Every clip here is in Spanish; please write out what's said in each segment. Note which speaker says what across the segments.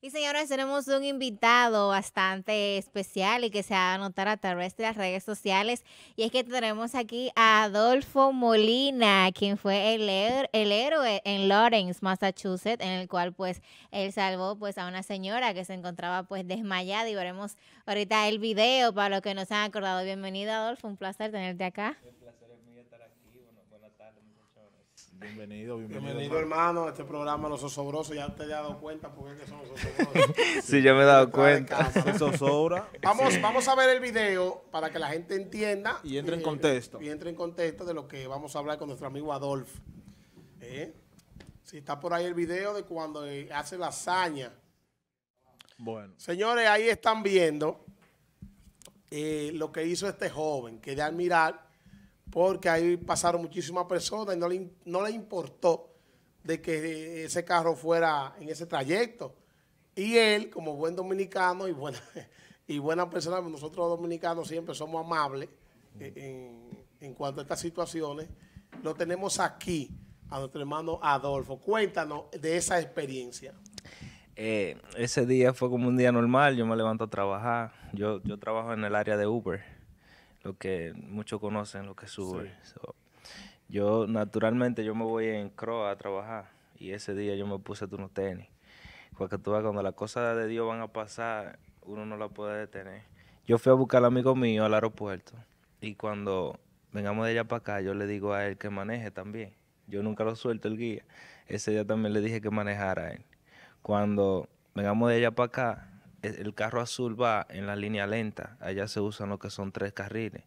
Speaker 1: Y señores, tenemos un invitado bastante especial y que se va a notar a través de las redes sociales. Y es que tenemos aquí a Adolfo Molina, quien fue el, el héroe en Lawrence, Massachusetts, en el cual pues él salvó pues a una señora que se encontraba pues desmayada y veremos ahorita el video para los que nos han acordado. Bienvenido Adolfo, un placer tenerte acá.
Speaker 2: Un Bienvenido, bienvenido. Bienvenido, hermano, a este programa Los Osobrosos. Ya te has dado cuenta porque qué son los osobrosos.
Speaker 1: sí, ya me he dado cuenta.
Speaker 2: Vamos, vamos a ver el video para que la gente entienda. Y entre en contexto. Y entre en contexto de lo que vamos a hablar con nuestro amigo Adolf. ¿eh? Si está por ahí el video de cuando eh, hace la hazaña. Bueno. Señores, ahí están viendo eh, lo que hizo este joven, que de admirar porque ahí pasaron muchísimas personas y no le, no le importó de que ese carro fuera en ese trayecto. Y él, como buen dominicano y buena, y buena persona, nosotros dominicanos siempre somos amables en, cuanto a estas situaciones, lo tenemos aquí a nuestro hermano Adolfo. Cuéntanos de esa experiencia.
Speaker 3: Eh, ese día fue como un día normal, yo me levanto a trabajar, yo, yo trabajo en el área de Uber lo que muchos conocen, lo que sube. yo naturalmente yo me voy en Croa a trabajar y ese día yo me puse unos tenis. Porque cuando las cosas de Dios van a pasar, uno no la puede detener. Yo fui a buscar al amigo mío al aeropuerto y cuando vengamos de allá para acá, yo le digo a él que maneje también. Yo nunca lo suelto el guía. Ese día también le dije que manejara a él. Cuando vengamos de allá para acá, e, el carro azul va en la línea lenta, allá se usan lo que son tres carriles.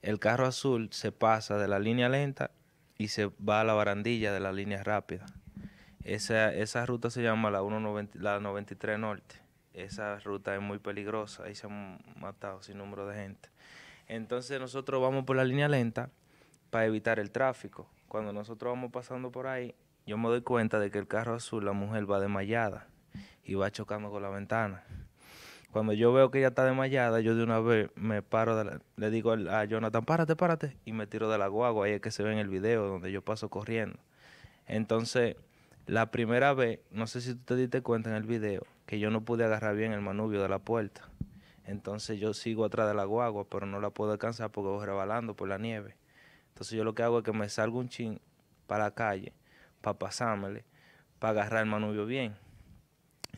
Speaker 3: El carro azul se pasa de la línea lenta y se va a la barandilla de la línea rápida. Esa, ruta se llama la, la 93 Norte. Esa ruta es muy peligrosa, ahí se han matado sin número de gente. Entonces nosotros vamos por la línea lenta para evitar el tráfico. Cuando nosotros vamos pasando por ahí, yo me doy cuenta de que el carro azul, la mujer va desmayada y va chocando con la ventana. Cuando yo veo que ella está desmayada, yo de una vez me paro, le digo a Jonathan, párate, párate, y me tiro de la guagua. Ahí es que se ve en el video donde yo paso corriendo. Entonces, la primera vez, no sé si tú te diste cuenta en el video, que yo no pude agarrar bien el manubio de la puerta. Entonces yo sigo atrás de la guagua, pero no la puedo alcanzar porque voy rebalando por la nieve. Entonces yo lo que hago es que me salgo un chin para la calle, para pasármele, para agarrar el manubio bien.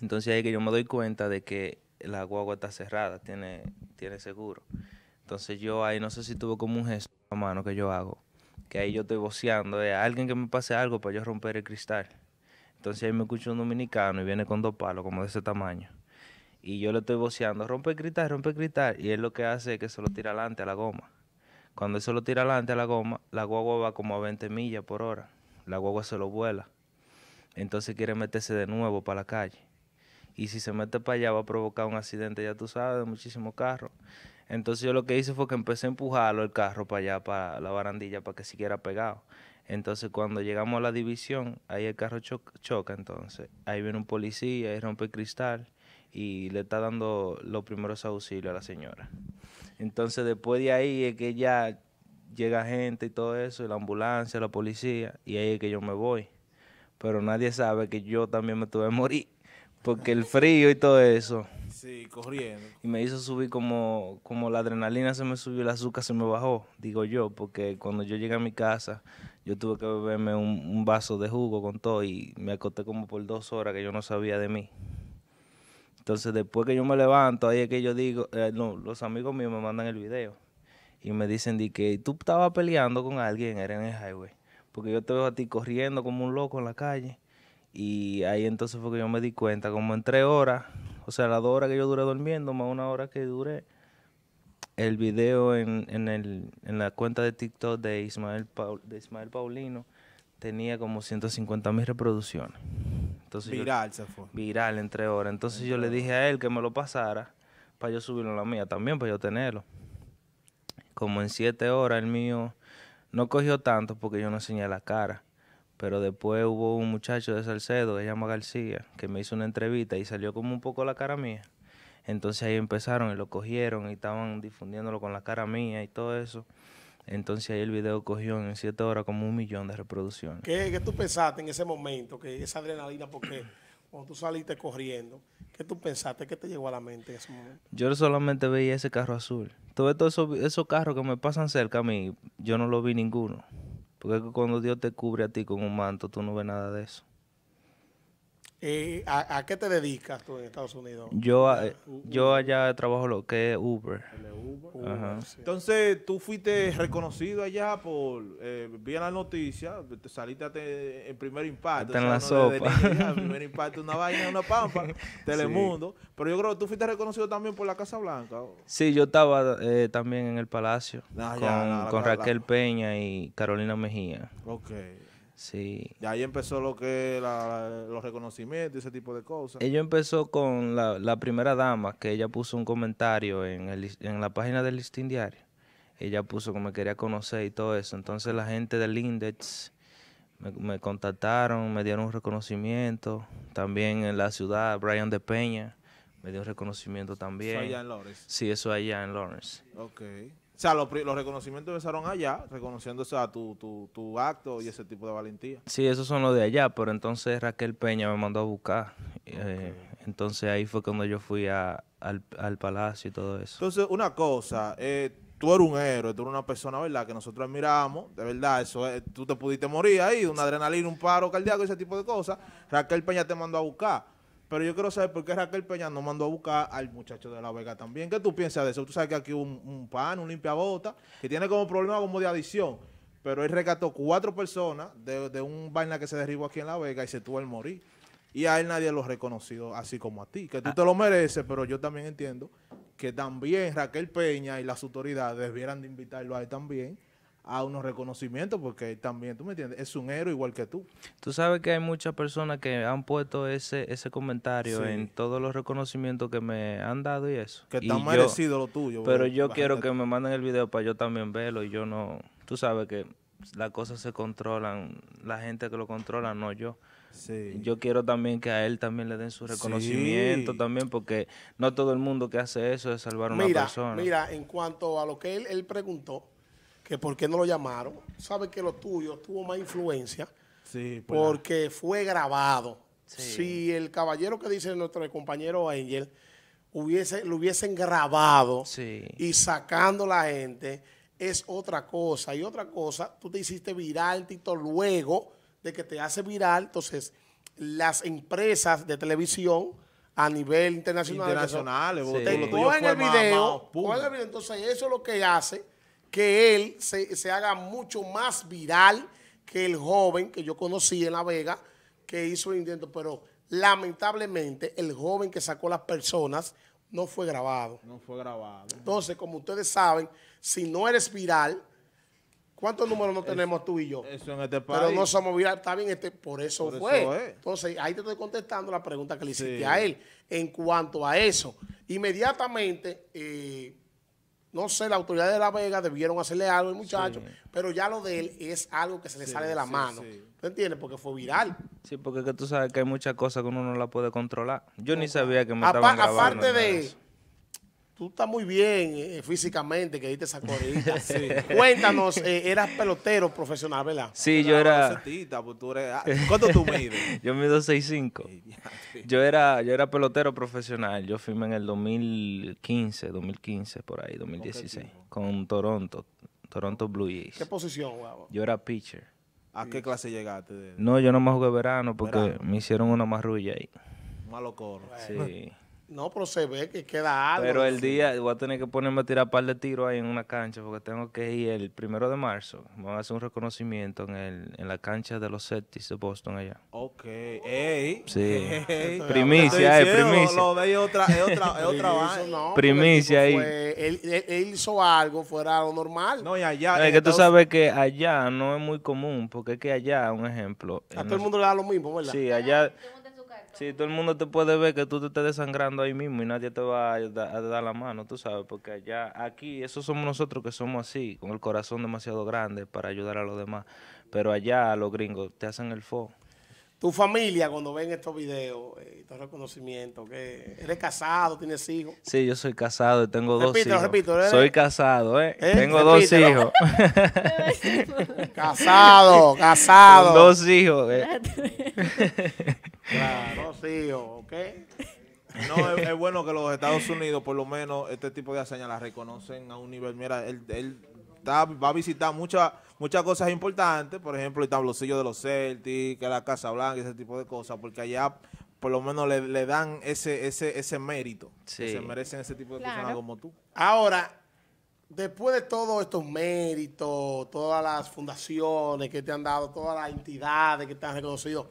Speaker 3: Entonces ahí que yo me doy cuenta de que la guagua está cerrada, tiene, tiene seguro. Entonces yo ahí no sé si tuvo como un gesto a mano que yo hago, que ahí yo estoy voceando, de eh, alguien que me pase algo para yo romper el cristal. Entonces ahí me escucha un dominicano y viene con dos palos como de ese tamaño. Y yo le estoy voceando, rompe el cristal, rompe el cristal. Y él lo que hace es que se lo tira adelante a la goma. Cuando él se lo tira adelante a la goma, la guagua va como a 20 millas por hora. La guagua se lo vuela. Entonces quiere meterse de nuevo para la calle y si se mete para allá va a provocar un accidente, ya tú sabes, de muchísimos carros. Entonces yo lo que hice fue que empecé a empujarlo el carro para allá, para la barandilla, para que siquiera pegado. Entonces cuando llegamos a la división, ahí el carro choca, entonces. Ahí viene un policía, ahí rompe el cristal y le está dando los primeros auxilios a la señora. Entonces después de ahí es que ya llega gente y todo eso, y la ambulancia, la policía, y ahí es que yo me voy. Pero nadie sabe que yo también me tuve que morir porque el frío y todo eso. Sí, corriendo. Y me hizo subir como, como la adrenalina se me subió, el azúcar se me bajó, digo yo, porque cuando yo llegué a mi casa, yo tuve que beberme un, vaso de jugo con todo y me acosté como por dos horas que yo no sabía de mí. Entonces después que yo me levanto, ahí es que yo digo, no, eh, los amigos míos me mandan el video y me dicen de que tú estabas peleando con alguien, era en el highway, porque yo te veo a ti corriendo como un loco en la calle y ahí entonces fue que yo me di cuenta, como en tres horas, o sea, las dos horas que yo duré durmiendo, más una hora que duré, el video en, la cuenta de TikTok de Ismael, de Ismael Paulino tenía como 150 mil reproducciones. Entonces viral se fue. Viral en tres horas. Entonces yo le dije a él que me lo pasara para yo subirlo a la mía también, para yo tenerlo. Como en siete horas el mío no cogió tanto porque yo no enseñé la cara pero después hubo un muchacho de Salcedo que se llama García, que me hizo una entrevista y salió como un poco la cara mía. Entonces ahí empezaron y lo cogieron y estaban difundiéndolo con la cara mía y todo eso. Entonces ahí el video cogió en siete horas como un millón de reproducciones.
Speaker 2: ¿Qué, ¿Qué, tú pensaste en ese momento? Que esa adrenalina, porque cuando tú saliste corriendo, ¿qué tú pensaste? ¿Qué te llegó a la mente en ese momento?
Speaker 3: Yo solamente veía ese carro azul. Todos todo esos, esos carros que me pasan cerca a mí, yo no lo vi ninguno. Porque cuando Dios te cubre a ti con un manto, tú no ves nada de eso.
Speaker 2: ¿a, qué te dedicas tú en Estados Unidos? Yo, eh,
Speaker 3: yo allá trabajo lo que es Uber.
Speaker 1: Entonces, tú fuiste reconocido allá por, eh, vi en la noticia, saliste en primer impacto. en la sopa. primer impacto, una vaina, una pampa,
Speaker 3: Telemundo.
Speaker 1: Pero yo creo que tú fuiste reconocido también por la Casa Blanca.
Speaker 3: Sí, yo estaba eh, también en el Palacio ah, con, Raquel Peña y Carolina Mejía. Ok. Sí.
Speaker 1: ahí empezó lo que la, los reconocimientos, ese tipo de cosas. Ella
Speaker 3: empezó con la, primera dama, que ella puso un comentario en, la página del Listín Diario. Ella puso que me quería conocer y todo eso. Entonces la gente del Index me, contactaron, me dieron un reconocimiento. También en la ciudad, Brian de Peña me dio un reconocimiento también. ¿Eso allá en Lawrence? Sí, eso allá en Lawrence.
Speaker 1: Ok. O sea, los, reconocimientos empezaron allá, reconociendo a tu, acto y ese tipo de valentía.
Speaker 3: Sí, esos son los de allá, pero entonces Raquel Peña me mandó a buscar. Eh, entonces ahí fue cuando yo fui al, palacio y todo eso.
Speaker 1: Entonces, una cosa, eh, tú eres un héroe, tú eres una persona, ¿verdad?, que nosotros admiramos, de verdad, eso tú te pudiste morir ahí, un adrenalina, un paro cardíaco, ese tipo de cosas. Raquel Peña te mandó a buscar pero yo quiero saber por qué Raquel Peña no mandó a buscar al muchacho de La Vega también. ¿Qué tú piensas de eso? Tú sabes que aquí un, pan, un limpiabota, que tiene como problema como de adicción. Pero él rescató cuatro personas de, un vaina que se derribó aquí en La Vega y se tuvo el morir. Y a él nadie lo reconocido así como a ti. Que tú ah. te lo mereces, pero yo también entiendo que también Raquel Peña y las autoridades debieran de invitarlo a él también a unos reconocimientos, porque también, tú me entiendes, es un héroe igual que tú.
Speaker 3: Tú sabes que hay muchas personas que han puesto ese, ese comentario en todos los reconocimientos que me han dado y eso. Que está merecido lo tuyo. Pero yo quiero que me manden el video para yo también verlo y yo no... Tú sabes que las cosas se controlan, la gente que lo controla, no yo. Sí. Yo quiero también que a él también le den su reconocimiento también, porque no todo el mundo que hace eso es salvar a una mira, persona. Mira,
Speaker 2: en cuanto a lo que él, él preguntó, que por qué no lo llamaron. Sabe que lo tuyo tuvo más influencia sí, pues porque fue grabado. Si el caballero que dice nuestro compañero Angel hubiese, lo hubiesen grabado y sacando la gente, es otra cosa. Y otra cosa, tú te hiciste viral, Tito, luego de que te hace viral, entonces las empresas de televisión a nivel internacional. Internacionales, sí. el el video. Entonces, eso es lo que hace que él se, haga mucho más viral que el joven que yo conocí en La Vega, que hizo el intento, pero lamentablemente el joven que sacó las personas no fue grabado. No fue grabado. Entonces, como ustedes saben, si no eres viral, ¿cuántos números no tenemos
Speaker 1: tú y yo? Eso en este país. Pero no
Speaker 2: somos viral, está bien, este, por eso fue. Entonces, ahí te estoy contestando la pregunta que le hiciste a él en cuanto a eso. Inmediatamente, eh, no sé, la autoridades de La Vega debieron hacerle algo al muchacho, pero ya lo de él es algo que se le sale de la mano. ¿Tú entiendes? Porque fue viral.
Speaker 3: Sí, porque tú sabes que hay muchas cosas que uno no la puede controlar. Yo ni sabía que me estaban grabando. Aparte de
Speaker 2: tú estás muy bien eh, eh, físicamente, que diste esa corrida. Cuéntanos, eh, eras pelotero profesional, ¿verdad?
Speaker 3: Sí, yo era... Pues, ah,
Speaker 2: ¿Cuánto tú mides?
Speaker 3: yo mido 6'5". yo, era, yo era pelotero profesional. Yo firmé en el 2015, 2015, por ahí, 2016, con Toronto, Toronto Blue Jays. ¿Qué
Speaker 1: posición, guapo?
Speaker 3: Yo era pitcher. ¿A qué clase llegaste? No, yo no más jugué verano porque me hicieron una marrulla ahí. Malo coro. Sí. No, pero se ve que queda algo. Pero el día, voy a tener que ponerme a tirar un par de tiros ahí en una cancha porque tengo que ir el primero de marzo. Van a hacer un reconocimiento en, el, en la cancha de los Celtics de Boston allá.
Speaker 2: Ok. Ey. Sí. Primicia, eh, primicia.
Speaker 3: Lo,
Speaker 1: lo, es otra, es otra, es otra
Speaker 2: primicia ahí. Él, él, hizo algo
Speaker 3: fuera lo normal. No, y allá. es que tú sabes que allá no es muy común porque es que allá, un ejemplo. A todo el mundo le da lo mismo, ¿verdad? Sí, allá. Sí, todo el mundo te puede ver que tú te estés desangrando ahí mismo y nadie te va a, dar la mano, tú sabes, porque allá, aquí, esos somos nosotros que somos así, con el corazón demasiado grande para ayudar a los demás. Pero allá, los gringos, te hacen el fo.
Speaker 2: Tu familia, cuando ven estos videos, eh, todo el reconocimientos, que eres casado, tienes hijos.
Speaker 3: Sí, yo soy casado y tengo dos hijos. Repito, repito. Eh. Soy casado, ¿eh? eh tengo dos hijos. casado, casado. dos hijos. Eh. Claro,
Speaker 2: sí, ¿ok?
Speaker 1: No, es, bueno que los Estados Unidos, por lo menos, este tipo de hazañas las reconocen a un nivel. Mira, él, él va a visitar muchas muchas cosas importantes, por ejemplo, el tablocillo de los Celtics, que la Casa Blanca, ese tipo de cosas, porque allá por lo menos le, dan ese, ese, ese mérito. se merecen ese tipo de cosas como tú.
Speaker 2: Ahora, después de todos estos méritos, todas las fundaciones que te han dado, todas las entidades que te han reconocido,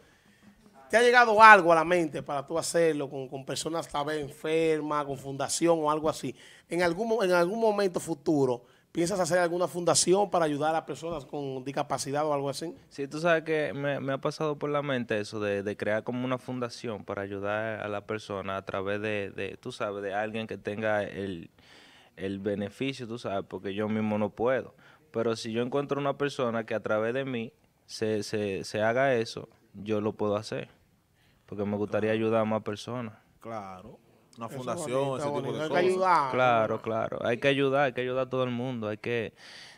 Speaker 2: ¿Te ha llegado algo a la mente para tú hacerlo con, personas tal vez enfermas, con fundación o algo así? ¿En algún, en algún momento futuro piensas hacer alguna fundación para ayudar a personas con discapacidad o algo así?
Speaker 3: Sí, tú sabes que me, ha pasado por la mente eso de, crear como una fundación para ayudar a la persona a través de, de tú sabes, de alguien que tenga el, beneficio, tú sabes, porque yo mismo no puedo. Pero si yo encuentro una persona que a través de mí se, se, se haga eso, yo lo puedo hacer porque me gustaría ayudar a más personas.
Speaker 1: Claro. Una fundación, ese tipo de cosas. Hay que ayudar. Claro,
Speaker 3: claro. Hay que ayudar, hay que ayudar a todo el mundo. Hay que...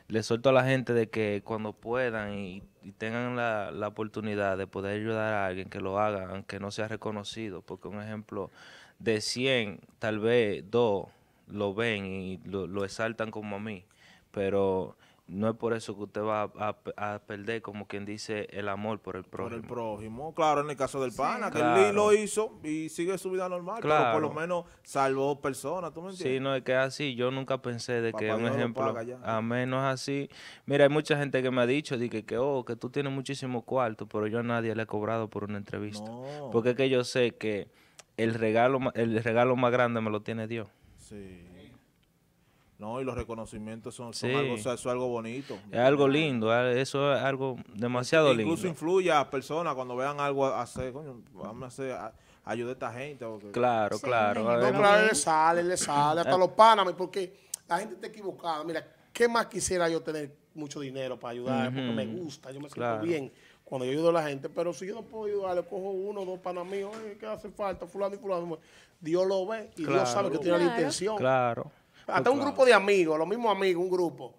Speaker 3: Le suelto a la gente de que cuando puedan y, tengan la, oportunidad de poder ayudar a alguien que lo hagan, aunque no sea reconocido, porque un ejemplo, de 100, tal vez dos lo ven y lo, lo exaltan como a mí, pero no es por eso que usted va a, perder, como quien dice, el amor por el prójimo.
Speaker 1: Por el prójimo, claro, en el caso del pana, que él lo hizo y sigue su vida normal, claro. pero por lo menos salvó personas, ¿tú me entiendes? Sí,
Speaker 3: no, es que así, yo nunca pensé de que, un ejemplo, a menos así. Mira, hay mucha gente que me ha dicho, que, oh, que tú tienes muchísimo cuarto, pero yo a nadie le he cobrado por una entrevista. Porque es que yo sé que el regalo, el regalo más grande me lo tiene Dios.
Speaker 1: Sí. No, y los reconocimientos son, algo, algo bonito. Es algo
Speaker 3: lindo, ah, eso es algo demasiado lindo. Incluso
Speaker 1: influye a personas cuando vean algo hacer, coño, a a esta gente. Claro,
Speaker 3: claro. No, le
Speaker 2: sale, le sale, hasta ah. los panames, porque la gente está equivocada. Mira, ¿qué más quisiera yo tener mucho dinero para ayudar? Porque me gusta, yo me siento bien cuando yo ayudo a la gente, pero si yo no puedo ayudar, le cojo uno, dos panas míos, ¿qué hace falta? Fulano y fulano. Dios lo ve y Dios sabe que tiene la intención. Claro. Hasta un grupo de amigos, los mismos amigos, un grupo.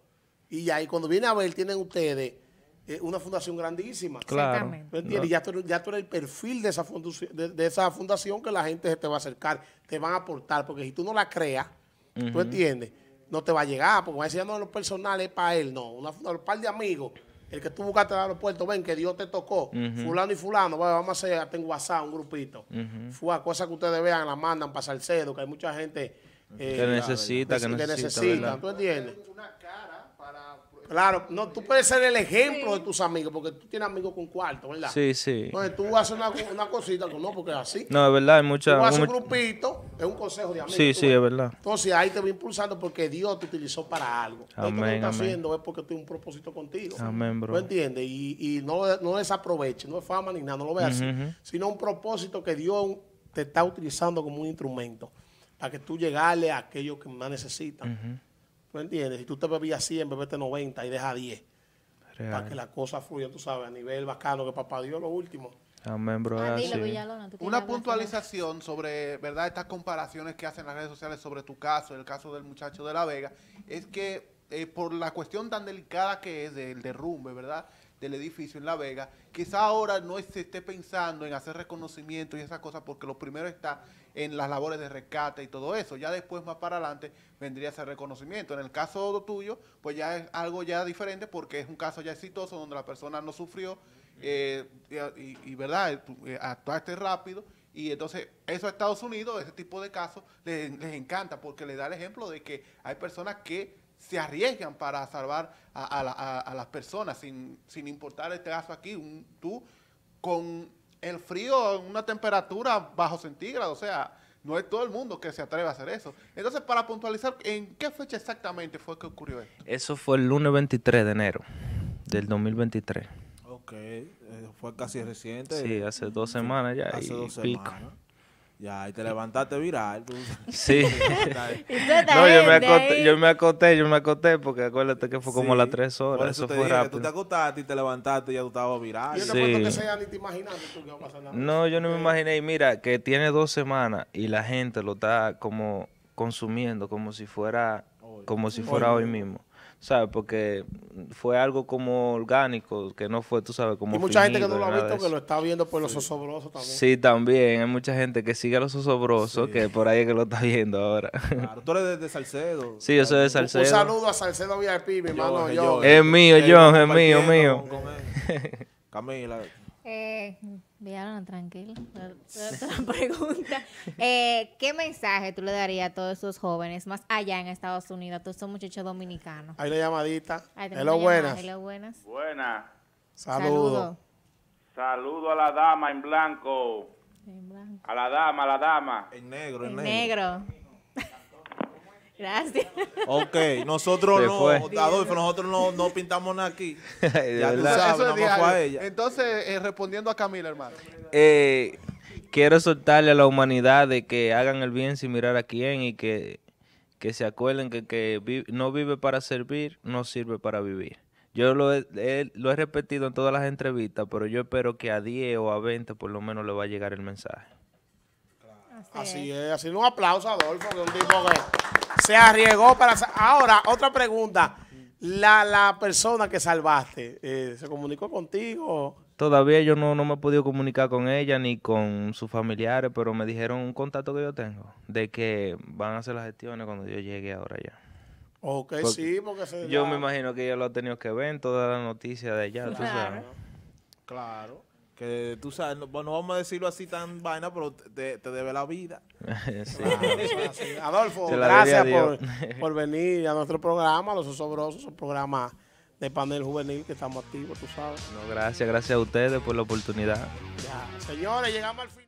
Speaker 2: Y ahí cuando viene a ver, tienen ustedes eh, una fundación grandísima. Claro. ya tú, ya tú eres el perfil de esa, de, de, esa fundación que la gente se te va a acercar, te van a aportar, porque si tú no la creas, ¿tú entiendes? No te va a llegar, porque va a decir, ah, no, los personales es para él, no, una, un par de amigos. El que tú buscaste en los aeropuerto, ven que Dios te tocó. Fulano y fulano, vamos a hacer, tengo WhatsApp, un grupito. Uh cosas que ustedes vean, la mandan para Salcedo, que hay mucha gente eh, que necesita, que, necesita. ¿Tú entiendes? Claro, no, tú puedes ser el ejemplo de tus amigos, porque tú tienes amigos con cuarto, ¿verdad? Sí, sí. Entonces tú haces una, una cosita, no, porque es así.
Speaker 3: No, es verdad, hay muchas... Tú haces un
Speaker 2: grupito, es un consejo de amigos. Sí, sí, es verdad. Entonces ahí te va impulsando porque Dios te utilizó para algo.
Speaker 3: Amén, Esto que estás haciendo
Speaker 2: es porque tiene un propósito contigo. Amén, bro. ¿Tú entiendes? Y, y no, no desaproveches, no es fama ni nada, no lo veas así, sino un propósito que Dios te está utilizando como un instrumento a que tú llegarle a aquellos que más necesitan. ¿Tú entiendes? Si tú te bebías 100, bebete 90 y deja 10. Para que la cosa fluya, tú sabes, a nivel bacano, que papá dio lo último.
Speaker 3: Amén, bro.
Speaker 4: Una
Speaker 2: puntualización sobre, ¿verdad?
Speaker 4: Estas comparaciones que hacen las redes sociales sobre tu caso, el caso del muchacho de La Vega, es que eh, por la cuestión tan delicada que es del derrumbe, ¿verdad? del edificio en La Vega, quizá ahora no se esté pensando en hacer reconocimiento y esas cosas porque lo primero está en las labores de rescate y todo eso. Ya después, más para adelante, vendría ese reconocimiento. En el caso tuyo, pues ya es algo ya diferente porque es un caso ya exitoso donde la persona no sufrió eh, y, ¿verdad? Eh, eh, actuaste rápido y entonces, eso a Estados Unidos, ese tipo de casos, les, les, encanta porque le da el ejemplo de que hay personas que se arriesgan para salvar a, las personas, sin, sin, importar este caso aquí, un, tú con el frío, una temperatura bajo centígrado, o sea, no es todo el mundo que se atreve a hacer eso. Entonces, para puntualizar, ¿en qué fecha exactamente fue que ocurrió
Speaker 3: esto? Eso fue el lunes 23 de enero del 2023.
Speaker 1: Ok, eh, fue casi reciente. Sí, hace dos semanas ya. Hace dos Pico. Ya, y te levantaste viral. Tú. Sí. no, yo me, acosté, yo me
Speaker 3: acosté, yo me acosté, porque acuérdate que fue como las tres horas. Por eso, fue dije, rápido. Tú te
Speaker 1: acostaste y te levantaste y ya tú estabas viral. Yo no sí.
Speaker 3: que sea,
Speaker 2: ni te imaginaste que va a
Speaker 3: pasar No, yo no me imaginé. Y mira, que tiene dos semanas y la gente lo está como consumiendo como si fuera, como si fuera hoy mismo. ¿sabes? Porque fue algo como orgánico, que no fue, tú sabes, como. Y mucha gente que no lo ha visto, que lo
Speaker 2: está viendo por los osobrosos
Speaker 3: también. Sí, también. Hay mucha gente que sigue a los osobrosos, que por ahí es que lo está viendo ahora. Claro, tú eres
Speaker 1: de,
Speaker 2: Salcedo.
Speaker 3: Sí, yo soy de Salcedo. Un, saludo
Speaker 2: a Salcedo VIP, mi hermano. Yo, es mío, John, es mío, mío.
Speaker 1: Camila. Eh, tranquilo tranquilo eh, ¿Qué mensaje tú le darías a todos esos jóvenes, más allá en Estados Unidos, todos muchachos dominicanos?
Speaker 4: Hay la llamadita.
Speaker 2: buenas. buenas. Saludo.
Speaker 1: Saludo a la dama en blanco. En blanco. A la dama, a la dama. En negro, en, en negro. Gracias. Ok, nosotros no, Adolfo, nosotros no, pintamos nada aquí.
Speaker 4: Entonces, respondiendo a Camila, hermano.
Speaker 3: Eh, quiero soltarle a la humanidad de que hagan el bien sin mirar a quién y que, se acuerden que, no vive para servir, no sirve para vivir. Yo lo he, lo he repetido en todas las entrevistas, pero yo espero que a 10 o a 20 por lo menos le va a llegar el mensaje.
Speaker 2: Así, es. así un aplauso Adolfo, de un tipo se arriesgó para... Ahora, otra pregunta. La, la persona que salvaste, eh, ¿se comunicó contigo?
Speaker 3: Todavía yo no, no me he podido comunicar con ella ni con sus familiares, pero me dijeron un contacto que yo tengo de que van a hacer las gestiones cuando yo llegue ahora ya. Ok, sí, porque se Yo me imagino que ella lo ha tenido que ver en todas las noticia de allá, claro.
Speaker 1: Claro. Que tú sabes, no, vamos a decirlo así tan vaina, pero te, debe la vida.
Speaker 2: Ah, Adolfo, gracias por, venir a nuestro programa, Los Osobrosos, un programa de panel juvenil que estamos activos, tú sabes. No,
Speaker 3: gracias, gracias a ustedes por la oportunidad.
Speaker 2: Señores, llegamos al final.